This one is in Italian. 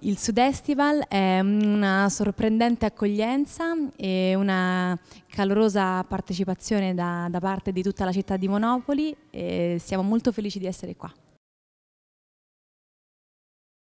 Il Sudestival è una sorprendente accoglienza e una calorosa partecipazione da, da parte di tutta la città di Monopoli e siamo molto felici di essere qua.